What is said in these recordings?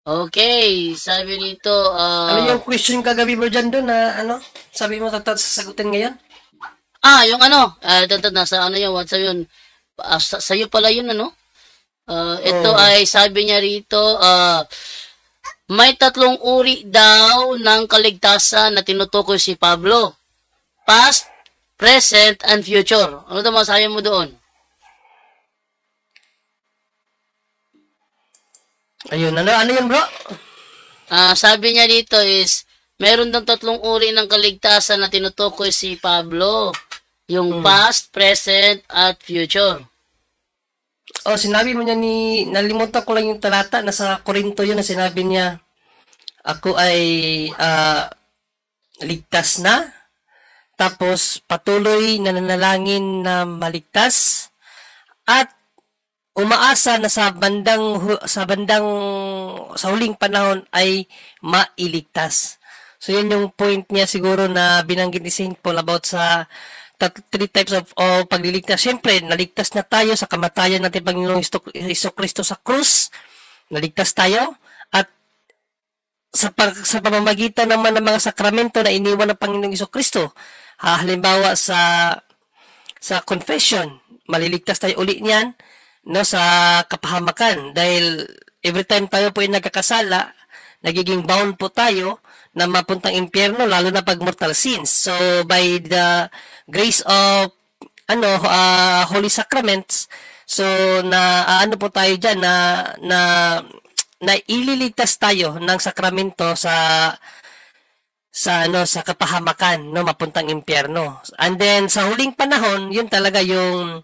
Okay, sabi dito, uh, ah, Ano yung question kagabi bro dyan doon na ano? Sabi mo tatat sasagutin ngayon? Ah, yung ano, uh, ah, tatat nasa ano yung WhatsApp yun? Uh, sa, sa'yo pala yun ano? Uh, ito oh. ay sabi niya rito, uh, may tatlong uri daw ng kaligtasan na tinutukoy si Pablo. Past, present, and future. Ano daw masasabi mo doon? Ayun, ano, ano yun bro? Ah, sabi niya dito is, meron daw tatlong uri ng kaligtasan na tinutukoy si Pablo. Yung hmm. past, present, at future. Oh, sinabi mo niya ni, nalimutan ko lang yung talata, nasa Korinto yun na sinabi niya, ako ay uh, ligtas na, tapos patuloy nananalangin na maligtas, at umaasa na sa bandang sa bandang sa huling panahon ay mailigtas. So yan yung point niya siguro na binanggit ni St. Paul about sa three types of oh, pagliligtas. Siyempre, naligtas na tayo sa kamatayan natin Panginoong Iso Kristo sa krus. Naligtas tayo. At sa, sa pamamagitan naman ng mga sakramento na iniwan ng Panginoong Iso Kristo. halimbawa sa sa confession, maliligtas tayo uli niyan no, sa kapahamakan dahil every time tayo po ay nagkakasala, nagiging bound po tayo na mapuntang impyerno lalo na pag mortal sins. So by the grace of ano uh, holy sacraments, so na uh, ano po tayo diyan na na na ililigtas tayo ng sakramento sa sa ano sa kapahamakan no mapuntang impyerno. And then sa huling panahon, yun talaga yung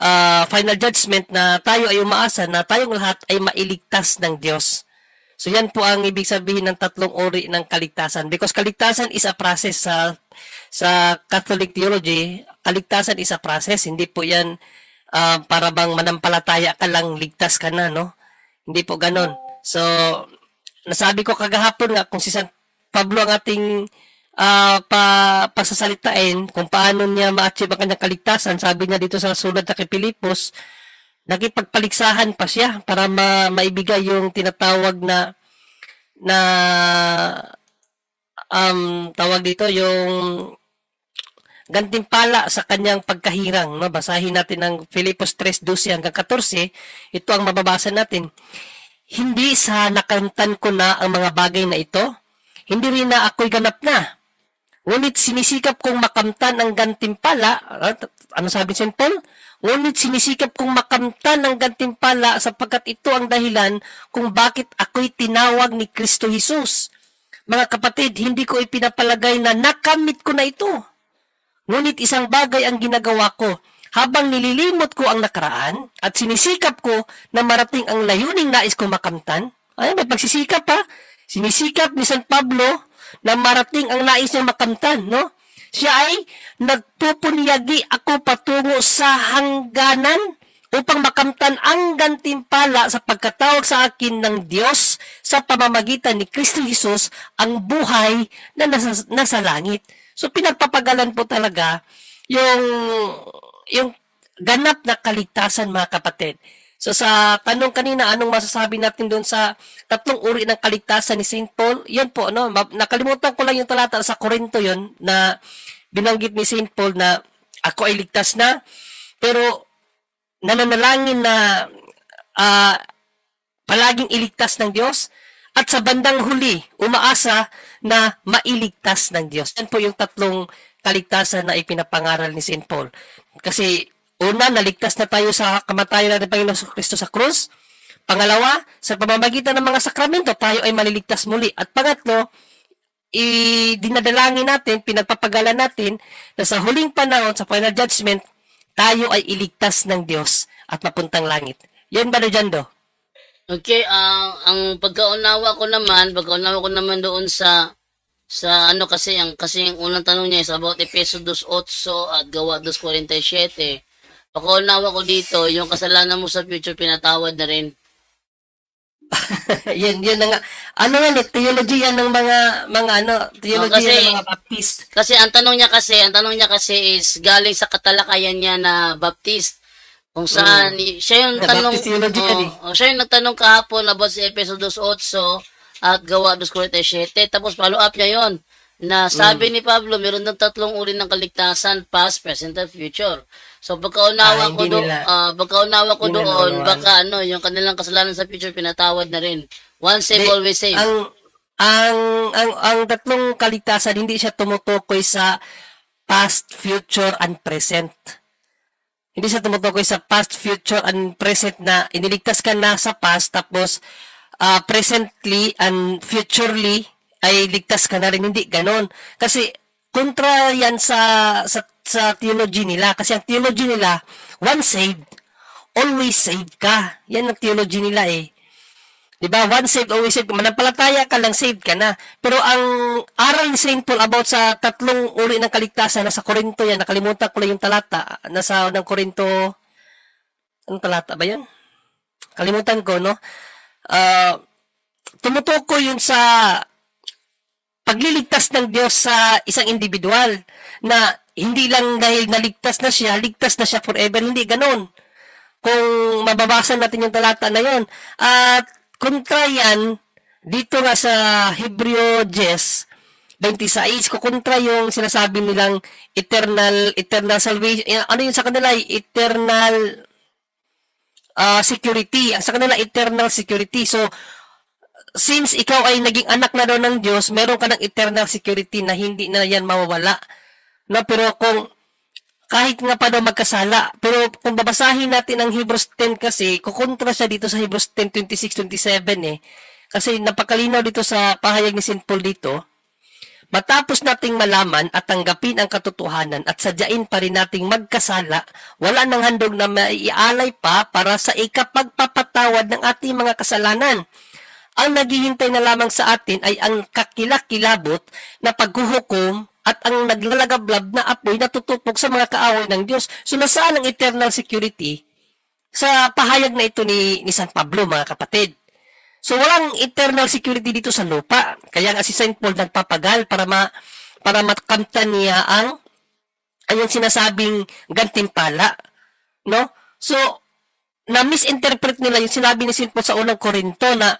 uh, final judgment na tayo ay umaasa na tayong lahat ay mailigtas ng Diyos. So yan po ang ibig sabihin ng tatlong uri ng kaligtasan because kaligtasan is a process sa sa Catholic theology, kaligtasan is a process, hindi po yan uh, para bang manampalataya ka lang ligtas ka na, no? Hindi po ganoon. So nasabi ko kagahapon nga kung si San Pablo ang ating uh, pa, pasasalitain kung paano niya ma-achieve ang kanyang kaligtasan. Sabi niya dito sa sulat na kay Pilipos, nakipagpaligsahan pa siya para ma- maibigay yung tinatawag na na um, tawag dito yung gantimpala sa kanyang pagkahirang. No? Basahin natin ang Filipos 3.12 hanggang 14. Ito ang mababasa natin. Hindi sa nakantan ko na ang mga bagay na ito. Hindi rin na ako'y ganap na. Ngunit sinisikap kong makamtan ang gantimpala, ano sabi St. Paul? Ngunit sinisikap kong makamtan ang gantimpala sapagkat ito ang dahilan kung bakit ako'y tinawag ni Kristo Jesus. Mga kapatid, hindi ko ipinapalagay na nakamit ko na ito. Ngunit isang bagay ang ginagawa ko. Habang nililimot ko ang nakaraan at sinisikap ko na marating ang layuning nais kong makamtan, ay may pagsisikap pa. sinisikap ni San Pablo na marating ang nais niya makamtan, no? Siya ay nagpupunyagi ako patungo sa hangganan upang makamtan ang gantimpala sa pagkatawag sa akin ng Diyos sa pamamagitan ni Kristo Jesus ang buhay na nasa, nasa langit. So pinagpapagalan po talaga yung yung ganap na kaligtasan mga kapatid. So sa tanong kanina, anong masasabi natin doon sa tatlong uri ng kaligtasan ni St. Paul? Yan po, no? nakalimutan ko lang yung talata sa Korinto yun na binanggit ni St. Paul na ako ay ligtas na, pero nananalangin na uh, palaging iligtas ng Diyos at sa bandang huli, umaasa na mailigtas ng Diyos. Yan po yung tatlong kaligtasan na ipinapangaral ni St. Paul. Kasi Una, naligtas na tayo sa kamatayan ng Panginoon Kristo sa krus. Pangalawa, sa pamamagitan ng mga sakramento, tayo ay maliligtas muli. At pangatlo, i dinadalangin natin, pinagpapagala natin na sa huling panahon, sa final judgment, tayo ay iligtas ng Diyos at mapuntang langit. Yan ba, do? Okay, uh, ang pagkaunawa ko naman, pagkaunawa ko naman doon sa sa ano kasi ang kasi yung unang tanong niya is about Epeso 2:8 at Gawa 2:47. Pakol na ako dito, yung kasalanan mo sa future, pinatawad na rin. yan, yun na nga. Ano yan eh, theology yan ng mga, mga ano, theology no, oh, kasi, ng mga Baptist. Kasi ang tanong niya kasi, ang tanong niya kasi is galing sa katalakayan niya na Baptist. Kung mm. saan, mm. siya yung na tanong, eh. oh, oh, siya yung nagtanong kahapon about si Epeso 2.8 at gawa 2.47, tapos follow up niya yon na sabi mm. ni Pablo, meron ng tatlong uri ng kaligtasan, past, present, at future. So pagkaunawa ah, ko do, uh, ah, pagkaunawa ko doon, baka ano, yung kanilang kasalanan sa future pinatawad na rin. Once save, De, always save. Ang, ang ang ang tatlong kaligtasan hindi siya tumutukoy sa past, future, and present. Hindi siya tumutukoy sa past, future, and present na iniligtas ka na sa past tapos uh, presently and futurely ay ligtas ka na rin. Hindi ganon. Kasi kontra yan sa, sa, sa theology nila. Kasi ang theology nila, once saved, always saved ka. Yan ang theology nila eh. Di ba? Once saved, always saved. Manampalataya ka lang, saved ka na. Pero ang aral ni St. Paul about sa tatlong uri ng kaligtasan, nasa Korinto yan, nakalimutan ko lang yung talata. Nasa ng Korinto, anong talata ba yan? Kalimutan ko, no? Uh, tumutukoy yun sa pagliligtas ng Diyos sa isang individual na hindi lang dahil naligtas na siya, ligtas na siya forever, hindi ganoon. Kung mababasa natin yung talata na yon. At kontra yan, dito nga sa Hebreo 10, 26, kukontra yung sinasabi nilang eternal, eternal salvation. Eh, ano yun sa kanila? Eternal uh, security. Sa kanila, eternal security. So, since ikaw ay naging anak na daw ng Diyos, meron ka ng eternal security na hindi na yan mawawala. No, pero kung kahit nga pa daw magkasala, pero kung babasahin natin ang Hebrews 10 kasi, kukontra siya dito sa Hebrews 10, 26, 27 eh. Kasi napakalinaw dito sa pahayag ni St. Paul dito, Matapos nating malaman at tanggapin ang katotohanan at sadyain pa rin nating magkasala, wala nang handog na maialay pa para sa ikapagpapatawad ng ating mga kasalanan ang naghihintay na lamang sa atin ay ang kakilakilabot na paghuhukom at ang naglalagablab na apoy na tutupok sa mga kaaway ng Diyos. So nasaan ang eternal security sa pahayag na ito ni, ni San Pablo mga kapatid? So walang eternal security dito sa lupa. Kaya nga si St. Paul nagpapagal para ma, para matkamta niya ang ayun sinasabing gantimpala. No? So na misinterpret nila yung sinabi ni St. Paul sa unang Korinto na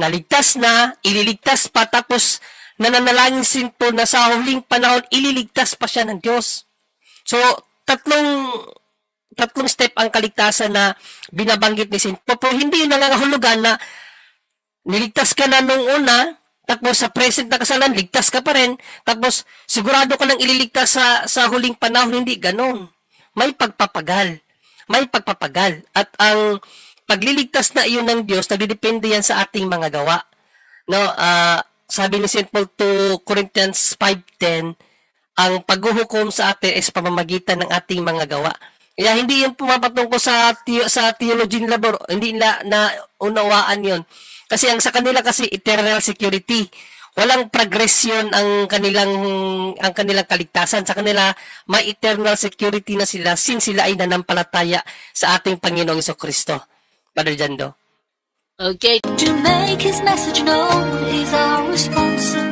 naligtas na, ililigtas pa, tapos nananalangin sin po na sa huling panahon, ililigtas pa siya ng Diyos. So, tatlong tatlong step ang kaligtasan na binabanggit ni Saint Paul. Pero hindi yun nangangahulugan na niligtas ka na nung una, tapos sa present na kasalan, ligtas ka pa rin, tapos sigurado ka lang ililigtas sa, sa huling panahon. Hindi, ganun. May pagpapagal. May pagpapagal. At ang pagliligtas na iyon ng Diyos, nagdidepende yan sa ating mga gawa. No, uh, sabi ni St. Paul to Corinthians 5.10, ang paghuhukom sa atin is pamamagitan ng ating mga gawa. Kaya hindi yan pumapatungko sa, the- sa theology labor, Hindi na, na unawaan yon. Kasi ang sa kanila kasi eternal security. Walang progression ang kanilang ang kanilang kaligtasan sa kanila may eternal security na sila since sila ay nanampalataya sa ating Panginoong Kristo. Better dyan do. Okay. To make his message known he's our responsibility.